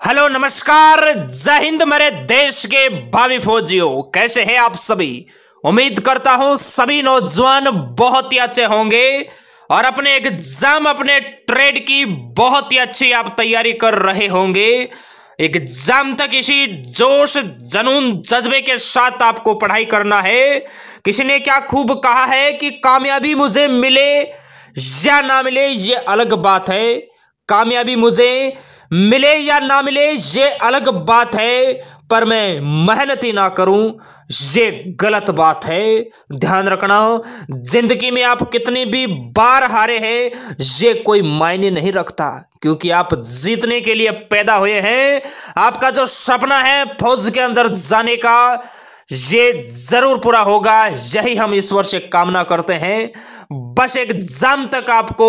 hello नमस्कार जय हिंद मेरे देश के भावी फौजियों कैसे हैं आप सभी उम्मीद करता हूं सभी नौजवान बहुत ही अच्छे होंगे और अपने एग्जाम अपने ट्रेड की बहुत ही अच्छी आप तैयारी कर रहे होंगे एग्जाम तक इसी जोश जनून जज्बे के साथ आपको पढ़ाई करना है किसी ने क्या खूब कहा है कि कामयाबी मुझे मिले या ना मिले ये अलग बात है कामयाबी मुझे मिले या ना मिले ये अलग बात है पर मैं मेहनत ही ना करूं ये गलत बात है ध्यान रखना जिंदगी में आप कितनी भी बार हारे हैं ये कोई मायने नहीं रखता क्योंकि आप जीतने के लिए पैदा हुए हैं आपका जो सपना है फौज के अंदर जाने का ये जरूर पूरा होगा यही हम ईश्वर से कामना करते हैं बस एक जाम तक आपको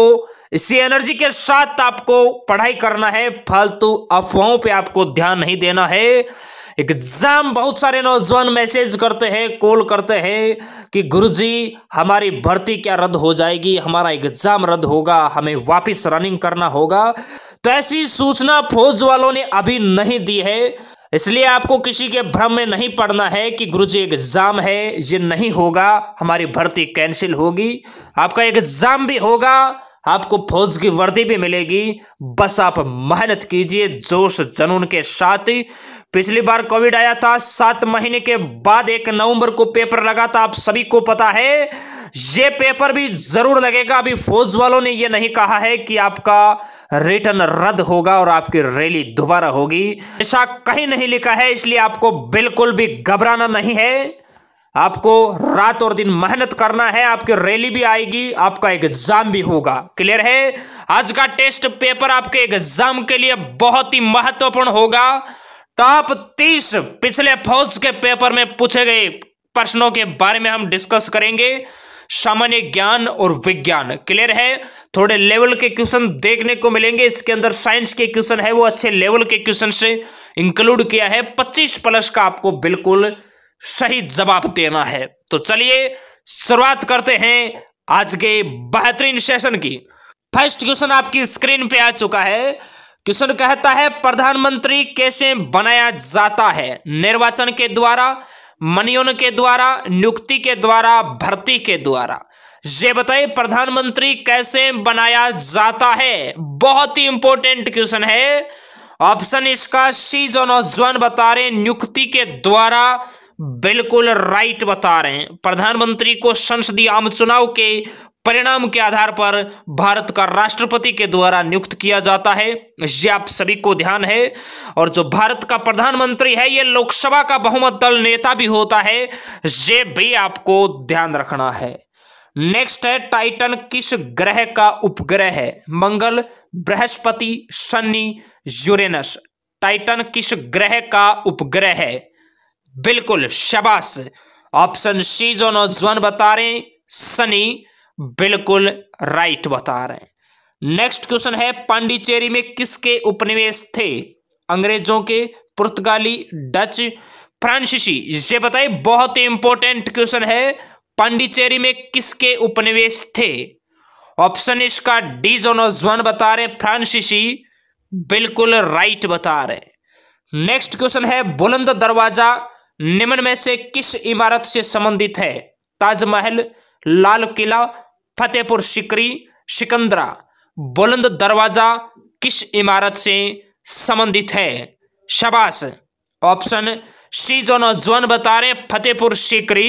इसी एनर्जी के साथ आपको पढ़ाई करना है फालतू अफवाहों पे आपको ध्यान नहीं देना है एग्जाम बहुत सारे नौजवान मैसेज करते हैं कॉल करते हैं कि गुरुजी हमारी भर्ती क्या रद्द हो जाएगी हमारा एग्जाम रद्द होगा हमें वापस रनिंग करना होगा तो ऐसी सूचना फौज वालों ने अभी नहीं दी है इसलिए आपको किसी के भ्रम में नहीं पड़ना है कि गुरुजी एग्जाम है ये नहीं होगा हमारी भर्ती कैंसिल होगी आपका एग्जाम भी होगा आपको फौज की वर्दी भी मिलेगी बस आप मेहनत कीजिए जोश जनून के साथ पिछली बार कोविड आया था सात महीने के बाद एक नवंबर को पेपर लगा था आप सभी को पता है ये पेपर भी जरूर लगेगा अभी फौज वालों ने यह नहीं कहा है कि आपका रिटर्न रद्द होगा और आपकी रैली दोबारा होगी ऐसा कहीं नहीं लिखा है इसलिए आपको बिल्कुल भी घबराना नहीं है आपको रात और दिन मेहनत करना है आपकी रैली भी आएगी आपका एग्जाम भी होगा क्लियर है आज का टेस्ट पेपर आपके एग्जाम के लिए बहुत ही महत्वपूर्ण होगा टॉप तीस पिछले फौज के पेपर में पूछे गए प्रश्नों के बारे में हम डिस्कस करेंगे सामान्य ज्ञान और विज्ञान क्लियर है थोड़े लेवल के क्वेश्चन देखने को मिलेंगे इसके अंदर साइंस के क्वेश्चन है वो अच्छे लेवल के क्वेश्चन से इंक्लूड किया है 25 प्लस का आपको बिल्कुल सही जवाब देना है तो चलिए शुरुआत करते हैं आज के बेहतरीन सेशन की फर्स्ट क्वेश्चन आपकी स्क्रीन पे आ चुका है क्वेश्चन कहता है प्रधानमंत्री कैसे बनाया जाता है निर्वाचन के द्वारा मनियोन के द्वारा नियुक्ति के द्वारा भर्ती के द्वारा ये बताइए प्रधानमंत्री कैसे बनाया जाता है बहुत ही इंपॉर्टेंट क्वेश्चन है ऑप्शन इसका सी जोन और जोन बता रहे नियुक्ति के द्वारा बिल्कुल राइट बता रहे हैं प्रधानमंत्री को संसदीय आम चुनाव के परिणाम के आधार पर भारत का राष्ट्रपति के द्वारा नियुक्त किया जाता है ये आप सभी को ध्यान है और जो भारत का प्रधानमंत्री है ये लोकसभा का बहुमत दल नेता भी होता है ये भी आपको ध्यान रखना है नेक्स्ट है टाइटन किस ग्रह का उपग्रह है मंगल बृहस्पति शनि यूरेनस टाइटन किस ग्रह का उपग्रह है बिल्कुल शबाश ऑप्शन सी जो नौजवान बता रहे शनि बिल्कुल राइट बता रहे हैं नेक्स्ट क्वेश्चन है पांडिचेरी में किसके उपनिवेश थे अंग्रेजों के पुर्तगाली डच फ्रांसीसी ये बताइए बहुत ही इंपॉर्टेंट क्वेश्चन है पांडिचेरी में किसके उपनिवेश थे ऑप्शन इसका डी जोन बता रहे फ्रांसीसी बिल्कुल राइट बता रहे नेक्स्ट क्वेश्चन है बुलंद दरवाजा निम्न में से किस इमारत से संबंधित है ताजमहल लाल किला फतेहपुर सिकरी सिकंदरा बुलंद दरवाजा किस इमारत से संबंधित है शबाश ऑप्शन सी जो जोन बता रहे फतेहपुर सिकरी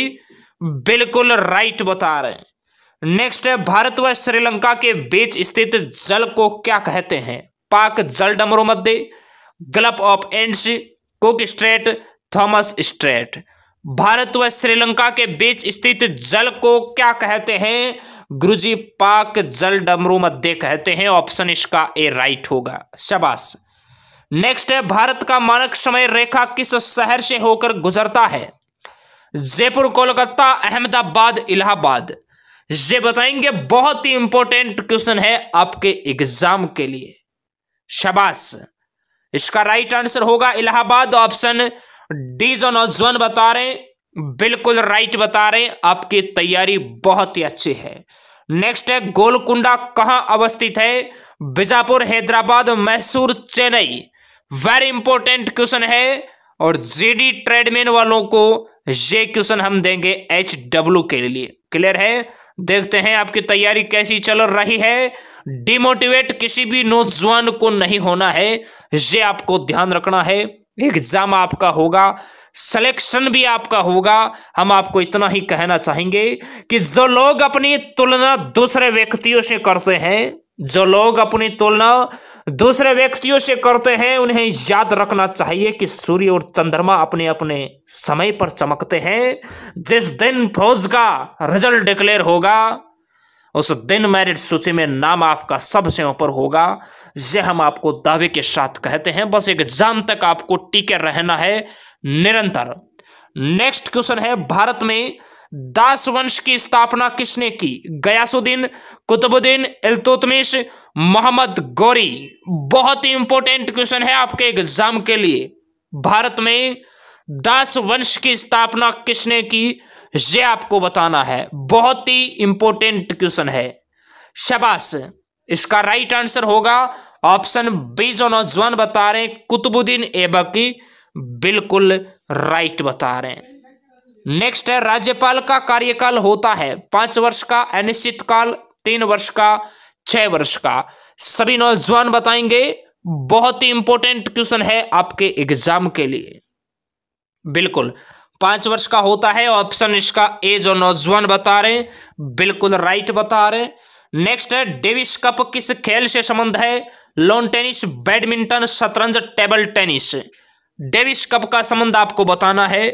बिल्कुल राइट बता रहे नेक्स्ट है भारत व श्रीलंका के बीच स्थित जल को क्या कहते हैं पाक जल डमरो मध्य गल्फ ऑफ एंड्स Cook strait Thomas strait Bharat व श्रीलंका के बीच स्थित जल को क्या कहते हैं गुरुजी पाक जल डमरू मध्य कहते हैं ऑप्शन इसका ए राइट होगा शबाश नेक्स्ट है भारत का मानक समय रेखा किस शहर से होकर गुजरता है जयपुर कोलकाता अहमदाबाद इलाहाबाद ये बताएंगे बहुत ही इंपॉर्टेंट क्वेश्चन है आपके एग्जाम के लिए शबाश इसका राइट आंसर होगा इलाहाबाद ऑप्शन डी जोनोजोन बता रहे बिल्कुल राइट बता रहे आपकी तैयारी बहुत ही अच्छी है नेक्स्ट है गोलकुंडा कहां अवस्थित है Bijapur Hyderabad Mysore Chennai very important question है और जीडी ट्रेडमैन वालों को ये क्वेश्चन हम देंगे एच डब्ल्यू के लिए क्लियर है देखते हैं आपकी तैयारी कैसी चल रही है डिमोटिवेट किसी भी नौजवान को नहीं होना है ये आपको ध्यान रखना है एग्जाम आपका होगा सिलेक्शन भी आपका होगा हम आपको इतना ही कहना चाहेंगे कि जो लोग अपनी तुलना दूसरे व्यक्तियों से करते हैं जो लोग अपनी तुलना दूसरे व्यक्तियों से करते हैं उन्हें याद रखना चाहिए कि सूर्य और चंद्रमा अपने अपने समय पर चमकते हैं जिस दिन फौज का रिजल्ट डिक्लेयर होगा उस दिन मैरिट सूची में नाम आपका सबसे ऊपर होगा यह हम आपको दावे के साथ कहते हैं बस एग्जाम तक आपको टीके रहना है निरंतर नेक्स्ट क्वेश्चन है भारत में दास वंश की स्थापना किसने की गयासुद्दीन कुतुबुद्दीन इलतुतमिश मोहम्मद गौरी बहुत ही इंपॉर्टेंट क्वेश्चन है आपके एग्जाम के लिए भारत में दास वंश की स्थापना किसने की ये आपको बताना है बहुत ही इंपॉर्टेंट क्वेश्चन है शबाश इसका राइट आंसर होगा ऑप्शन बी जो नौजवान बता रहे हैं कुतुबुद्दीन ऐबकी बिल्कुल राइट बता रहे हैं नेक्स्ट है राज्यपाल का कार्यकाल होता है पांच वर्ष का अनिश्चित काल तीन वर्ष का छह वर्ष का सभी नौजवान बताएंगे बहुत ही इंपॉर्टेंट क्वेश्चन है आपके एग्जाम के लिए बिल्कुल पांच वर्ष का होता है ऑप्शन इसका ए जो नौजवान बता रहे बिल्कुल राइट बता रहे नेक्स्ट है डेविस कप किस खेल से संबंध है लॉन टेनिस बैडमिंटन शतरंज टेबल टेनिस डेविस कप का संबंध आपको बताना है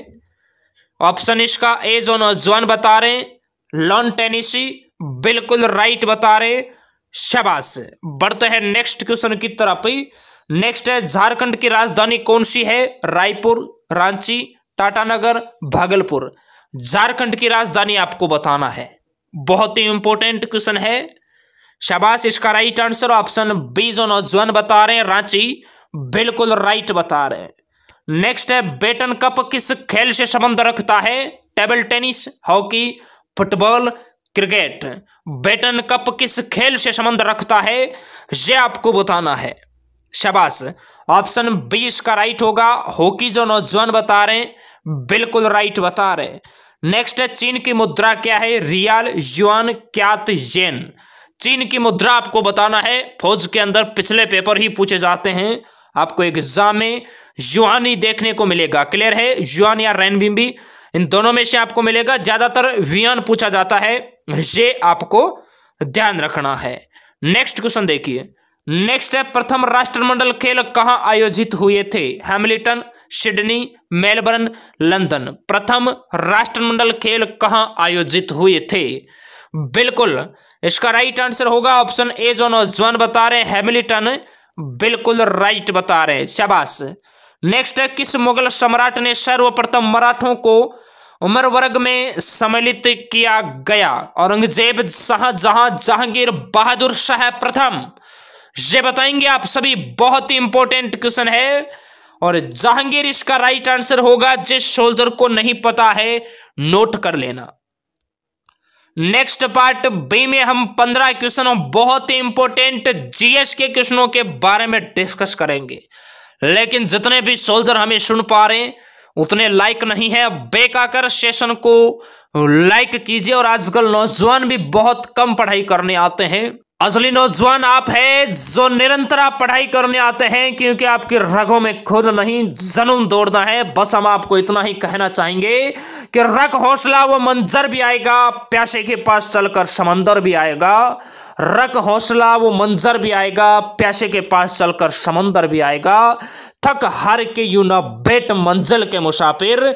ऑप्शन इसका ए जो नौजवान बता रहे लॉन टेनिस बिल्कुल राइट बता रहे शबाश बढ़ते हैं नेक्स्ट क्वेश्चन की तरफ नेक्स्ट है झारखंड की राजधानी कौन सी है रायपुर रांची टाटानगर भागलपुर झारखंड की राजधानी आपको बताना है बहुत ही इंपॉर्टेंट क्वेश्चन है शाबाश इसका राइट आंसर ऑप्शन बी जो नौजवान बता रहे हैं रांची बिल्कुल राइट बता रहे हैं नेक्स्ट है बेटन कप किस खेल से संबंध रखता है table tennis hockey football cricket Beighton cup किस खेल से संबंध रखता है यह आपको बताना है शाबाश ऑप्शन बी इसका राइट होगा हॉकी जो नौजवान बता रहे हैं बिल्कुल राइट बता रहे नेक्स्ट है चीन की मुद्रा क्या है रियाल युआन क्यात येन चीन की मुद्रा आपको बताना है फौज के अंदर पिछले पेपर ही पूछे जाते हैं आपको एग्जाम में युआन ही देखने को मिलेगा क्लियर है युआन या रैनबिम्बी इन दोनों में से आपको मिलेगा ज्यादातर वियन पूछा जाता है ये आपको ध्यान रखना है नेक्स्ट क्वेश्चन देखिए नेक्स्ट है प्रथम राष्ट्रमंडल खेल कहाँ आयोजित हुए थे हैमिल्टन सिडनी मेलबर्न लंदन प्रथम राष्ट्रमंडल खेल कहाँ आयोजित हुए थे बिल्कुल इसका राइट आंसर होगा ऑप्शन ए जो जोन बता रहे हैमिल्टन बिल्कुल राइट बता रहे शाबाश नेक्स्ट है किस मुगल सम्राट ने सर्वप्रथम मराठों को उम्र वर्ग में सम्मिलित किया गया औरंगजेब शाहजहां जहांगीर बहादुर शाह प्रथम ये बताएंगे आप सभी बहुत ही इंपॉर्टेंट क्वेश्चन है और जहांगीर इसका राइट आंसर होगा जिस सोल्जर को नहीं पता है नोट कर लेना नेक्स्ट पार्ट बी में हम पंद्रह क्वेश्चन बहुत ही इंपॉर्टेंट जीएस के क्वेश्चनों के बारे में डिस्कस करेंगे लेकिन जितने भी सोल्जर हमें सुन पा रहे उतने लाइक नहीं है बेक आकर सेशन को लाइक कीजिए और आजकल नौजवान भी बहुत कम पढ़ाई करने आते हैं असली नौजवान आप है जो निरंतर आप पढ़ाई करने आते हैं क्योंकि आपके रगों में खुद नहीं जनुम दौड़ना है बस हम आपको इतना ही कहना चाहेंगे कि रग हौसला वो मंजर भी आएगा प्यासे के पास चलकर समंदर भी आएगा रग हौसला वो मंजर भी आएगा प्यासे के पास चलकर समंदर भी आएगा थक हार के यू ना बेट मंजिल के मुसाफिर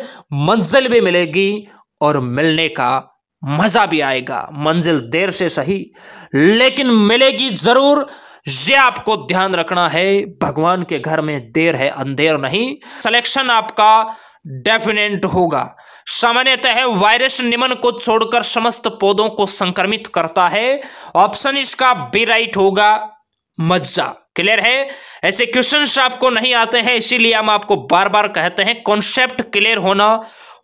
मंजिल भी मिलेगी और मिलने का मजा भी आएगा मंजिल देर से सही लेकिन मिलेगी जरूर ये आपको ध्यान रखना है भगवान के घर में देर है अंधेर नहीं सिलेक्शन आपका डेफिनेट होगा सामान्यतः वायरस निमन को छोड़कर समस्त पौधों को संक्रमित करता है ऑप्शन इसका बी राइट होगा मज्जा क्लियर है ऐसे क्वेश्चन आपको नहीं आते हैं इसीलिए हम आपको बार बार कहते हैं कॉन्सेप्ट क्लियर होना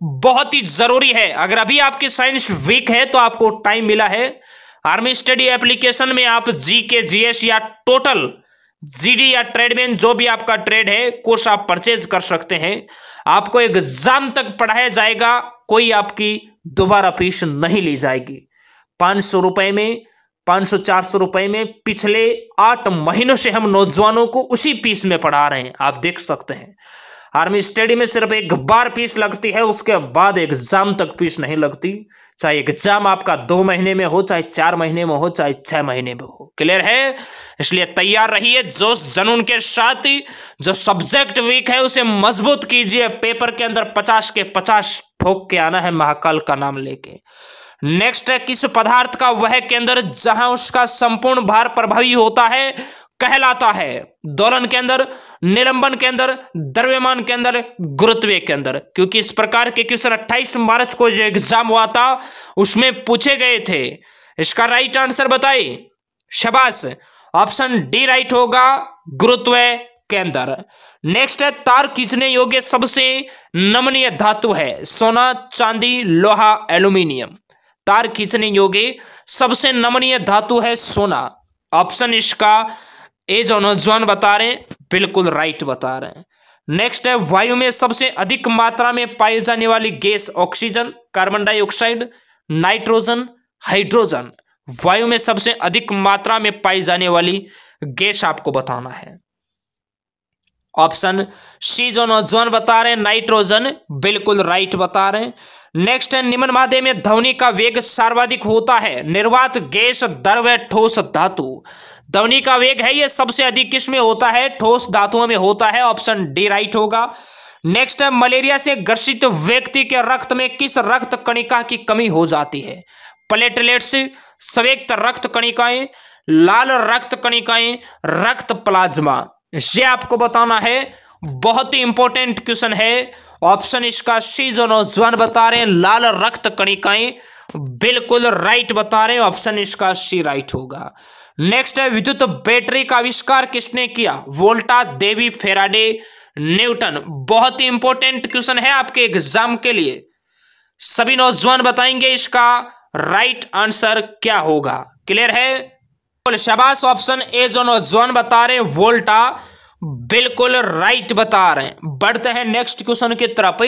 बहुत ही जरूरी है अगर अभी आपकी साइंस वीक है तो आपको टाइम मिला है आर्मी स्टडी एप्लीकेशन में आप जी के जीएस या टोटल जीडी या ट्रेडमैन जो भी आपका ट्रेड है कोर्स आप परचेज कर सकते हैं आपको एग्जाम तक पढ़ाया जाएगा कोई आपकी दोबारा फीस नहीं ली जाएगी पांच सौ रुपए में पांच सौ चार सौ रुपए में पिछले आठ महीनों से हम नौजवानों को उसी फीस में पढ़ा रहे हैं आप देख सकते हैं आर्मी स्टडी में सिर्फ एक बार फीस लगती है उसके बाद एग्जाम तक फीस नहीं लगती चाहे एग्जाम आपका दो महीने में हो चाहे चार महीने में हो चाहे छह महीने में हो क्लियर है इसलिए तैयार रहिए जो जनून के साथ जो सब्जेक्ट वीक है उसे मजबूत कीजिए पेपर के अंदर पचास के पचास ठोक के आना है महाकाल का नाम लेके नेक्स्ट है किस पदार्थ का वह केंद्र जहां उसका संपूर्ण भार प्रभावी होता है कहलाता है दोलन के अंदर निलंबन के अंदर द्रव्यमान के अंदर गुरुत्व के अंदर क्योंकि इस प्रकार के क्वेश्चन 28 मार्च को जो एग्जाम हुआ था उसमें पूछे गए थे इसका राइट आंसर बताइए शबाश ऑप्शन डी राइट होगा गुरुत्व के अंदर नेक्स्ट है तार खींचने योग्य सबसे नमनीय धातु है सोना चांदी लोहा एल्यूमिनियम तार खींचने योग्य सबसे नमनीय धातु है सोना ऑप्शन इसका एज नौजवान बता रहे हैं बिल्कुल राइट बता रहे हैं नेक्स्ट है वायु में सबसे अधिक मात्रा में पाई जाने वाली gas oxygen carbon dioxide nitrogen hydrogen वायु में सबसे अधिक मात्रा में पाई जाने वाली गैस आपको बताना है ऑप्शन सी जो नौजवान बता रहे हैं नाइट्रोजन बिल्कुल राइट बता रहे हैं नेक्स्ट है निम्न मादे में ध्वनि का वेग सर्वाधिक होता है निर्वात गैस द्रव ठोस धातु ध्वनि का वेग है ये सबसे अधिक किस में होता है ठोस धातुओं में होता है ऑप्शन डी राइट होगा नेक्स्ट है मलेरिया से ग्रसित व्यक्ति के रक्त में किस रक्त कणिका की कमी हो जाती है प्लेटलेट्स स्वेक्त रक्त कणिकाएं लाल रक्त कणिकाएं रक्त प्लाज्मा ये आपको बताना है बहुत ही इंपॉर्टेंट क्वेश्चन है ऑप्शन इसका सी जो नौजवान बता रहे हैं लाल रक्त कणिकाएं बिल्कुल राइट बता रहे हैं ऑप्शन इसका सी राइट होगा नेक्स्ट है विद्युत तो बैटरी का आविष्कार किसने किया वोल्टा देवी फेराडे न्यूटन बहुत ही इंपॉर्टेंट क्वेश्चन है आपके एग्जाम के लिए सभी नौजवान बताएंगे इसका राइट आंसर क्या होगा क्लियर है शबाश ऑप्शन ए जोन और जोन बता रहे हैं वोल्टा बिल्कुल राइट बता रहे हैं बढ़ते हैं नेक्स्ट क्वेश्चन की तरफ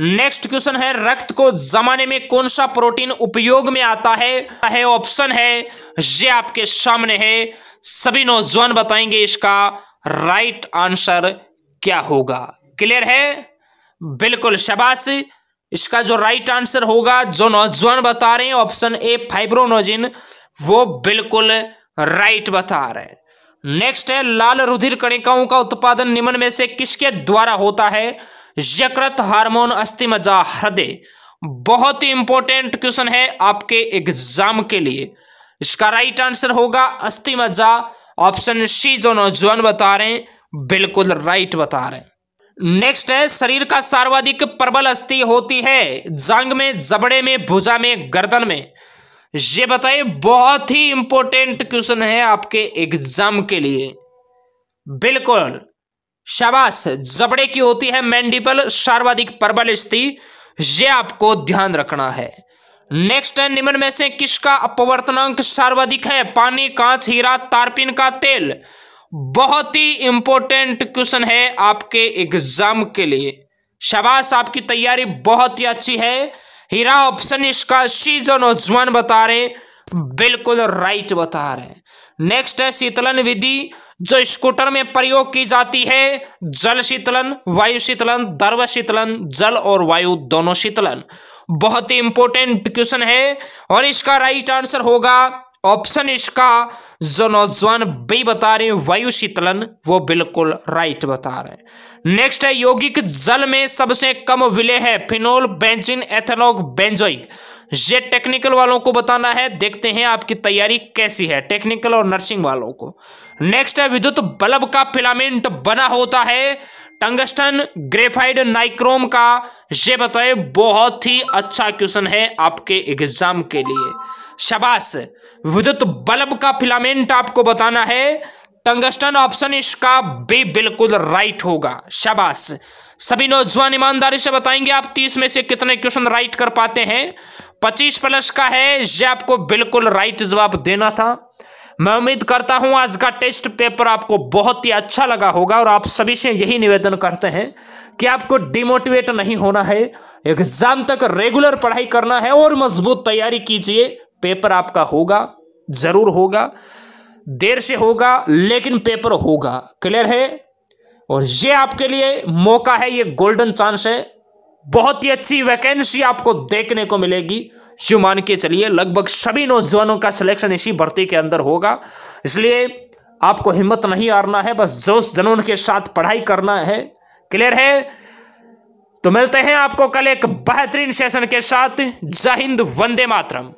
नेक्स्ट क्वेश्चन है रक्त को जमाने में कौन सा प्रोटीन उपयोग में आता है है ऑप्शन है ये आपके सामने है सभी नौजवान बताएंगे इसका राइट आंसर क्या होगा क्लियर है बिल्कुल शबाश इसका जो राइट आंसर होगा जो नौजवान बता रहे हैं ऑप्शन ए फाइब्रोनोजिन वो बिल्कुल राइट बता रहे हैं नेक्स्ट है लाल रुधिर कणिकाओं का उत्पादन निम्न में से किसके द्वारा होता है यकृत हार्मोन मजा हृदय बहुत ही इंपॉर्टेंट क्वेश्चन है आपके एग्जाम के लिए इसका राइट आंसर होगा अस्थि मजा ऑप्शन सी जो नौजवान बता रहे हैं बिल्कुल राइट बता रहे हैं नेक्स्ट है शरीर का सर्वाधिक प्रबल अस्थि होती है जांग में जबड़े में भुजा में गर्दन में ये बताइए बहुत ही इंपॉर्टेंट क्वेश्चन है आपके एग्जाम के लिए बिल्कुल शाबाश जबड़े की होती है मैंडिपल सर्वाधिक प्रबल स्थिति ये आपको ध्यान रखना है नेक्स्ट है निम्न में से किसका अपवर्तनांक सर्वाधिक है पानी कांच हीरा तारपिन का तेल बहुत ही इंपॉर्टेंट क्वेश्चन है आपके एग्जाम के लिए शाबाश आपकी तैयारी बहुत ही अच्छी है हीरा ऑप्शन इसका सीजन और ज्वन बता रहे बिल्कुल राइट बता रहे नेक्स्ट है शीतलन विधि जो स्कूटर में प्रयोग की जाती है जल शीतलन वायु शीतलन द्रव शीतलन जल और वायु दोनों शीतलन बहुत ही इंपॉर्टेंट क्वेश्चन है और इसका राइट आंसर होगा ऑप्शन इसका जो नौजवान बी बता रहे हैं वायु शीतलन वो बिल्कुल राइट बता रहे हैं नेक्स्ट है यौगिक जल में सबसे कम विलय है फिनोल बेंजिन एथेनॉल बेंजोइक ये टेक्निकल वालों को बताना है देखते हैं आपकी तैयारी कैसी है टेक्निकल और नर्सिंग वालों को नेक्स्ट है विद्युत बल्ब का फिलामेंट बना होता है टंगस्टन ग्रेफाइड नाइक्रोम का ये बताए बहुत ही अच्छा क्वेश्चन है आपके एग्जाम के लिए शबाश विद्युत बल्ब का फिलामेंट आपको बताना है टंगस्टन ऑप्शन इसका भी बिल्कुल राइट होगा शबाश सभी नौजवान ईमानदारी से बताएंगे आप तीस में से कितने क्वेश्चन राइट कर पाते हैं पच्चीस प्लस का है यह आपको बिल्कुल राइट जवाब देना था मैं उम्मीद करता हूं आज का टेस्ट पेपर आपको बहुत ही अच्छा लगा होगा और आप सभी से यही निवेदन करते हैं कि आपको डिमोटिवेट नहीं होना है एग्जाम तक रेगुलर पढ़ाई करना है और मजबूत तैयारी कीजिए पेपर आपका होगा ज़रूर होगा देर से होगा लेकिन पेपर होगा क्लियर है और ये आपके लिए मौका है ये गोल्डन चांस है बहुत ही अच्छी वैकेंसी आपको देखने को मिलेगी यू मान के चलिए लगभग सभी नौजवानों का सिलेक्शन इसी भर्ती के अंदर होगा इसलिए आपको हिम्मत नहीं हारना है बस जोश जनून के साथ पढ़ाई करना है क्लियर है तो मिलते हैं आपको कल एक बेहतरीन सेशन के साथ जय हिंद वंदे मातरम